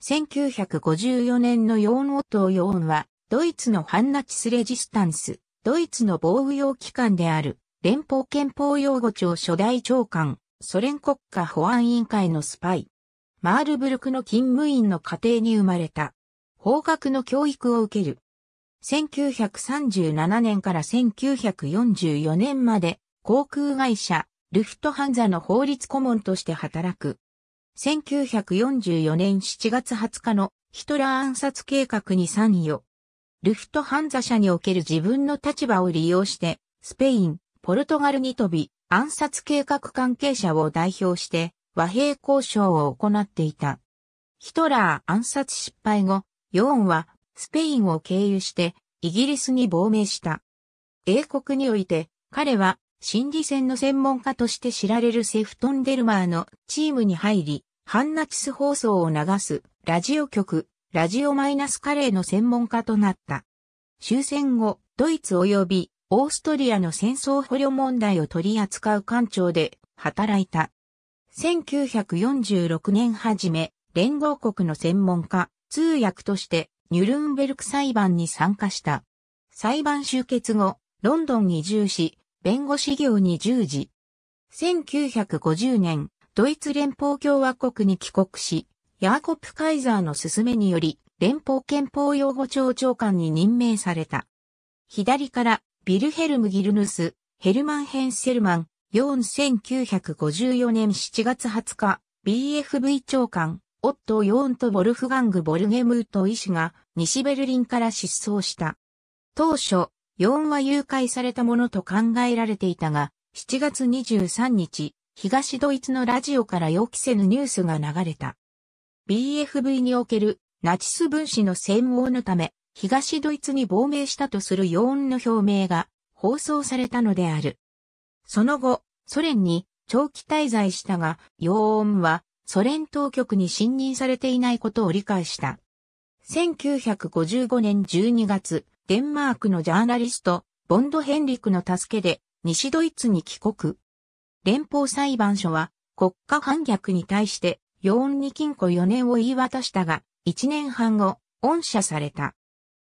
1954年のヨーン・オットー・ヨーンは、ドイツのハンナチス・レジスタンス、ドイツの防御用機関である、連邦憲法擁護庁初代長官、ソ連国家保安委員会のスパイ。マールブルクの勤務員の家庭に生まれた。法学の教育を受ける。1937年から1944年まで、航空会社、ルフトハンザの法律顧問として働く。1944年7月20日のヒトラー暗殺計画に参与。ルフトハンザ社における自分の立場を利用して、スペイン、ポルトガルに飛び、暗殺計画関係者を代表して和平交渉を行っていた。ヒトラー暗殺失敗後、ヨーンはスペインを経由してイギリスに亡命した。英国において彼は心理戦の専門家として知られるセフトンデルマーのチームに入り、ハンナチス放送を流すラジオ局、ラジオマイナスカレーの専門家となった。終戦後、ドイツ及びオーストリアの戦争捕虜問題を取り扱う官庁で働いた。1946年初め、連合国の専門家、通訳としてニュルンベルク裁判に参加した。裁判終結後、ロンドンに移住し、弁護士業に従事。1950年、ドイツ連邦共和国に帰国し、ヤーコップ・カイザーの勧めにより、連邦憲法擁護庁長官に任命された。左から、ビルヘルム・ギルヌス、ヘルマン・ヘンセルマン、4954年7月20日、BFV 長官、オットヨーンとボルフガング・ボルゲムート医師が西ベルリンから失踪した。当初、ヨーンは誘拐されたものと考えられていたが、7月23日、東ドイツのラジオから予期せぬニュースが流れた。BFV におけるナチス分子の専門のため、東ドイツに亡命したとする要因の表明が放送されたのである。その後、ソ連に長期滞在したが、要因はソ連当局に信任されていないことを理解した。1955年12月、デンマークのジャーナリスト、ボンド・ヘンリクの助けで西ドイツに帰国。連邦裁判所は国家反逆に対して、ヨーに禁錮4年を言い渡したが、1年半後、恩赦された。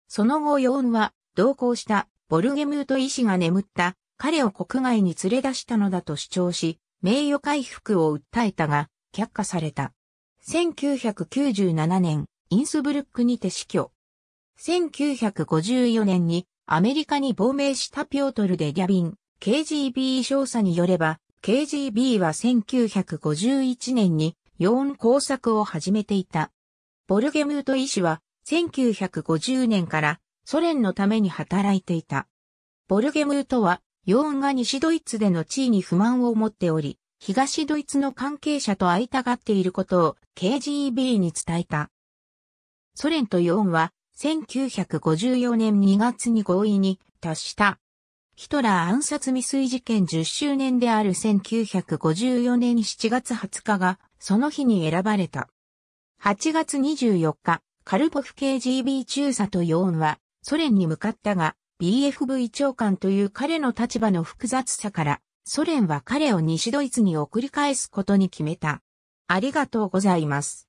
その後ヨーは、同行したボルゲムート医師が眠った彼を国外に連れ出したのだと主張し、名誉回復を訴えたが、却下された。1997年、インスブルックにて死去。1954年にアメリカに亡命したピョートル・でギャビン、KGB 少佐によれば、KGB は1951年に4工作を始めていた。ボルゲムート医師は1950年からソ連のために働いていた。ボルゲムートは、ヨーンが西ドイツでの地位に不満を持っており、東ドイツの関係者と会いたがっていることを KGB に伝えた。ソ連とヨーンは1954年2月に合意に達した。ヒトラー暗殺未遂事件10周年である1954年7月20日が、その日に選ばれた。8月24日、カルポフ KGB 中佐とヨーンは、ソ連に向かったが、BFV 長官という彼の立場の複雑さから、ソ連は彼を西ドイツに送り返すことに決めた。ありがとうございます。